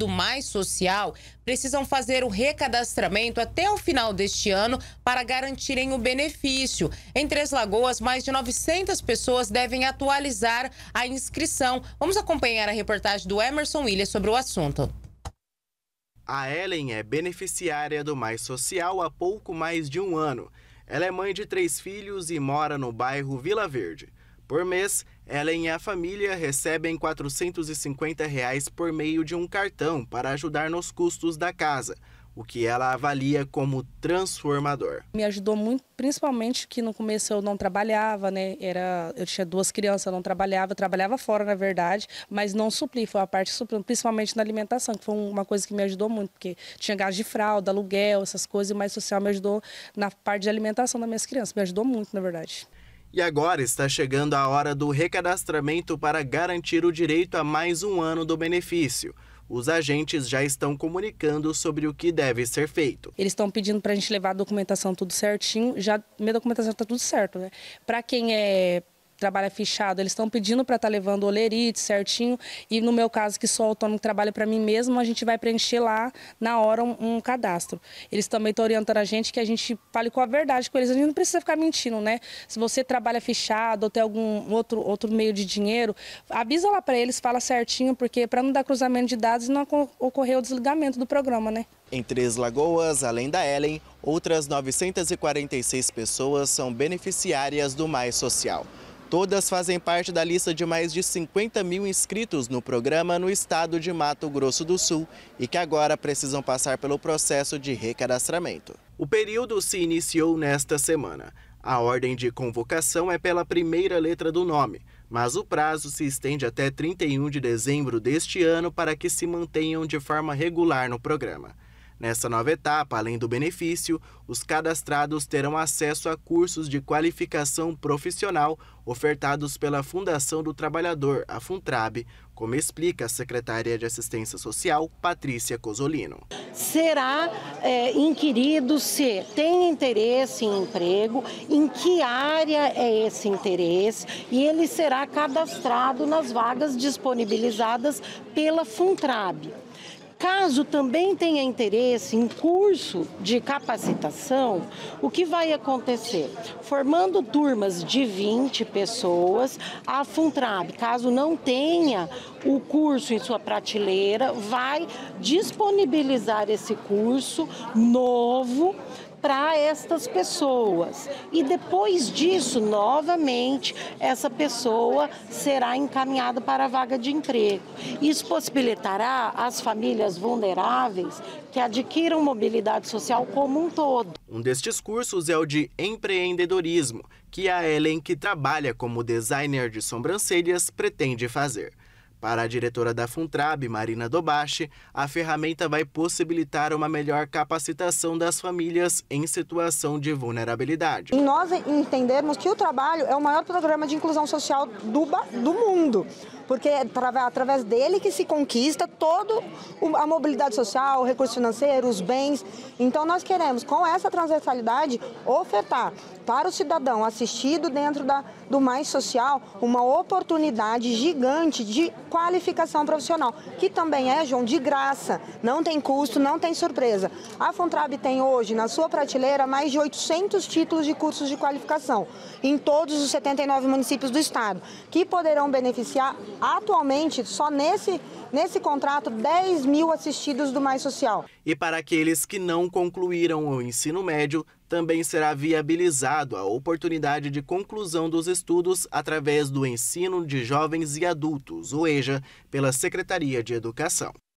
do Mais Social precisam fazer o recadastramento até o final deste ano para garantirem o benefício. Em Três Lagoas, mais de 900 pessoas devem atualizar a inscrição. Vamos acompanhar a reportagem do Emerson Williams sobre o assunto. A Ellen é beneficiária do Mais Social há pouco mais de um ano. Ela é mãe de três filhos e mora no bairro Vila Verde. Por mês, Ellen e a família recebem R$ 450 reais por meio de um cartão para ajudar nos custos da casa, o que ela avalia como transformador. Me ajudou muito, principalmente que no começo eu não trabalhava, né? Era, eu tinha duas crianças, eu não trabalhava, eu trabalhava fora, na verdade, mas não supli, foi a parte suprindo, principalmente na alimentação, que foi uma coisa que me ajudou muito, porque tinha gás de fralda, aluguel, essas coisas, mas social me ajudou na parte de alimentação das minhas crianças, me ajudou muito, na verdade. E agora está chegando a hora do recadastramento para garantir o direito a mais um ano do benefício. Os agentes já estão comunicando sobre o que deve ser feito. Eles estão pedindo para a gente levar a documentação tudo certinho. Já minha documentação está tudo certo, né? Para quem é trabalha é fichado, eles estão pedindo para estar tá levando olerite certinho. E no meu caso, que sou autônomo que trabalho para mim mesmo, a gente vai preencher lá na hora um, um cadastro. Eles também estão orientando a gente que a gente fale com a verdade com eles. A gente não precisa ficar mentindo, né? Se você trabalha fichado ou tem algum outro, outro meio de dinheiro, avisa lá para eles, fala certinho, porque para não dar cruzamento de dados e não ocorrer o desligamento do programa, né? Em Três Lagoas, além da Ellen, outras 946 pessoas são beneficiárias do Mais Social. Todas fazem parte da lista de mais de 50 mil inscritos no programa no estado de Mato Grosso do Sul e que agora precisam passar pelo processo de recadastramento. O período se iniciou nesta semana. A ordem de convocação é pela primeira letra do nome, mas o prazo se estende até 31 de dezembro deste ano para que se mantenham de forma regular no programa. Nessa nova etapa, além do benefício, os cadastrados terão acesso a cursos de qualificação profissional ofertados pela Fundação do Trabalhador, a Funtrab, como explica a secretária de Assistência Social, Patrícia Cosolino. Será é, inquirido se tem interesse em emprego, em que área é esse interesse, e ele será cadastrado nas vagas disponibilizadas pela Funtrab. Caso também tenha interesse em curso de capacitação, o que vai acontecer? Formando turmas de 20 pessoas, a Funtrab, caso não tenha o curso em sua prateleira, vai disponibilizar esse curso novo para estas pessoas. E depois disso, novamente, essa pessoa será encaminhada para a vaga de emprego. Isso possibilitará as famílias vulneráveis que adquiram mobilidade social como um todo. Um destes cursos é o de empreendedorismo, que a Ellen, que trabalha como designer de sobrancelhas, pretende fazer. Para a diretora da Funtrab, Marina Dobache, a ferramenta vai possibilitar uma melhor capacitação das famílias em situação de vulnerabilidade. E nós entendemos que o trabalho é o maior programa de inclusão social do, do mundo porque é, é através dele que se conquista toda a mobilidade social, o recurso financeiro, os bens. Então nós queremos, com essa transversalidade, ofertar para o cidadão assistido dentro da, do Mais Social uma oportunidade gigante de qualificação profissional, que também é, João, de graça, não tem custo, não tem surpresa. A Funtrab tem hoje na sua prateleira mais de 800 títulos de cursos de qualificação em todos os 79 municípios do estado, que poderão beneficiar Atualmente, só nesse, nesse contrato, 10 mil assistidos do Mais Social. E para aqueles que não concluíram o ensino médio, também será viabilizado a oportunidade de conclusão dos estudos através do Ensino de Jovens e Adultos, o EJA, pela Secretaria de Educação.